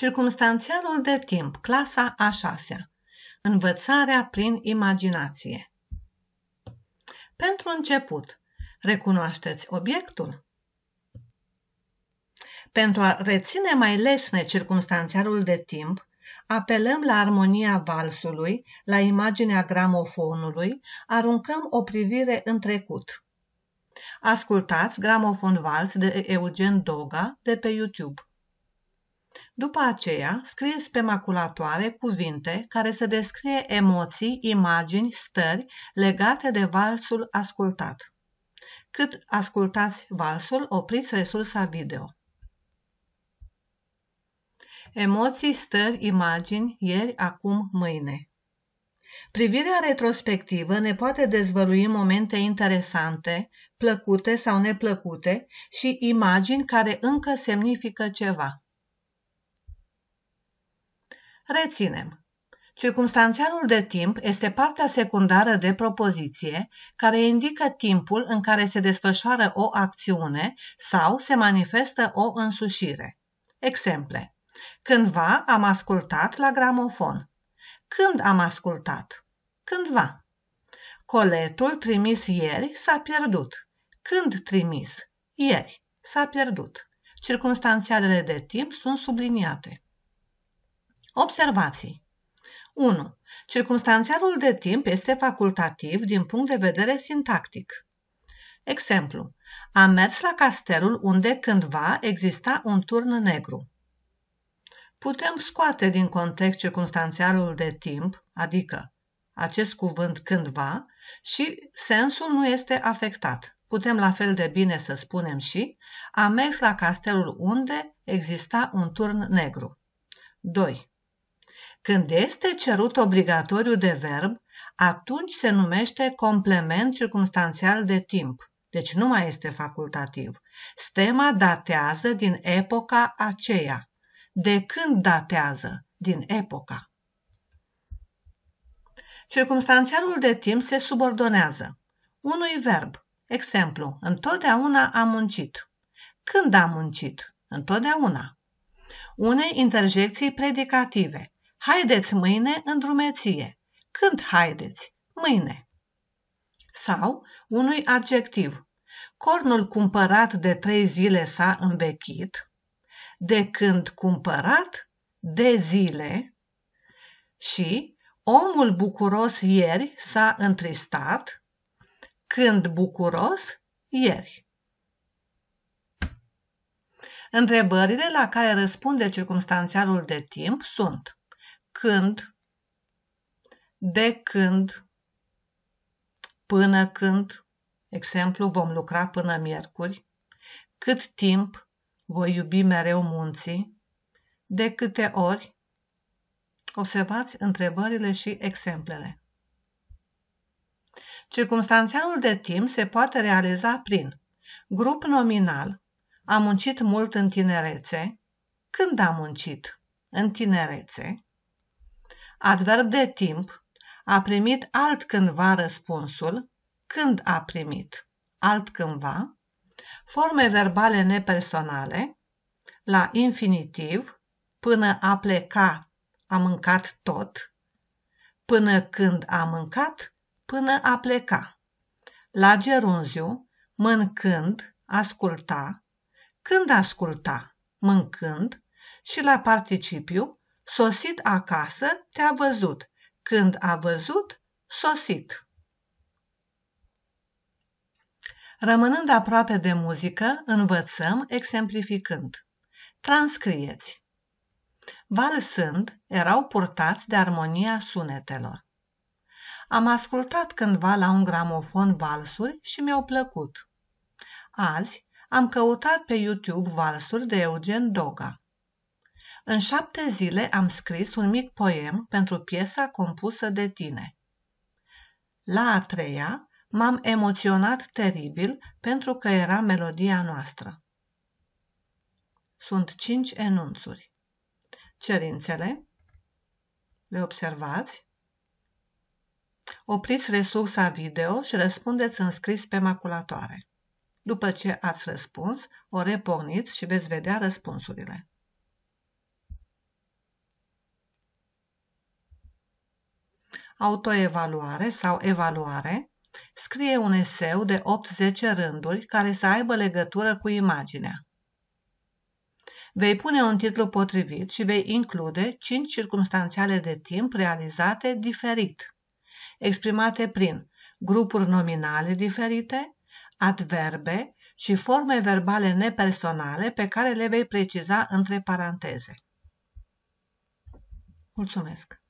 Circumstanțialul de timp, clasa a șasea. Învățarea prin imaginație. Pentru început, recunoașteți obiectul? Pentru a reține mai lesne circumstanțialul de timp, apelăm la armonia valsului, la imaginea gramofonului, aruncăm o privire în trecut. Ascultați Gramofon Vals de Eugen Doga de pe YouTube. După aceea, scrieți pe maculatoare cuvinte care să descrie emoții, imagini, stări legate de valsul ascultat. Cât ascultați valsul, opriți resursa video. Emoții, stări, imagini, ieri, acum, mâine. Privirea retrospectivă ne poate dezvălui momente interesante, plăcute sau neplăcute și imagini care încă semnifică ceva. Reținem. Circumstanțialul de timp este partea secundară de propoziție care indică timpul în care se desfășoară o acțiune sau se manifestă o însușire. Exemple. Cândva am ascultat la gramofon. Când am ascultat? Cândva. Coletul trimis ieri s-a pierdut. Când trimis? Ieri. S-a pierdut. Circumstanțialele de timp sunt subliniate. Observații 1. Circumstanțialul de timp este facultativ din punct de vedere sintactic. Exemplu. Am mers la castelul unde cândva exista un turn negru. Putem scoate din context circumstanțialul de timp, adică acest cuvânt cândva, și sensul nu este afectat. Putem la fel de bine să spunem și am mers la castelul unde exista un turn negru. 2. Când este cerut obligatoriu de verb, atunci se numește complement circumstanțial de timp, deci nu mai este facultativ. Stema datează din epoca aceea. De când datează? Din epoca. Circumstanțialul de timp se subordonează unui verb. Exemplu, întotdeauna am muncit. Când am muncit? Întotdeauna. Unei interjecții predicative. Haideți mâine în drumeție. Când haideți? Mâine. Sau unui adjectiv. Cornul cumpărat de trei zile s-a învechit. De când cumpărat? De zile. Și omul bucuros ieri s-a întristat. Când bucuros? Ieri. Întrebările la care răspunde circumstanțialul de timp sunt când, de când, până când, exemplu, vom lucra până miercuri, cât timp voi iubi mereu munții, de câte ori. Observați întrebările și exemplele. Circumstanțialul de timp se poate realiza prin grup nominal, am muncit mult în tinerețe, când am muncit? În tinerețe adverb de timp, a primit altcândva răspunsul, când a primit, altcândva, forme verbale nepersonale, la infinitiv, până a pleca, a mâncat tot, până când a mâncat, până a pleca. La gerunziu, mâncând, asculta, când asculta, mâncând și la participiu, Sosit acasă, te-a văzut. Când a văzut, sosit. Rămânând aproape de muzică, învățăm exemplificând. Transcrieți. Valsând, erau purtați de armonia sunetelor. Am ascultat cândva la un gramofon valsuri și mi-au plăcut. Azi am căutat pe YouTube valsuri de Eugen Doga. În șapte zile am scris un mic poem pentru piesa compusă de tine. La a treia m-am emoționat teribil pentru că era melodia noastră. Sunt cinci enunțuri. Cerințele le observați? Opriți resursa video și răspundeți în scris pe maculatoare. După ce ați răspuns, o reporniți și veți vedea răspunsurile. autoevaluare sau evaluare, scrie un eseu de 8-10 rânduri care să aibă legătură cu imaginea. Vei pune un titlu potrivit și vei include 5 circumstanțiale de timp realizate diferit, exprimate prin grupuri nominale diferite, adverbe și forme verbale nepersonale pe care le vei preciza între paranteze. Mulțumesc!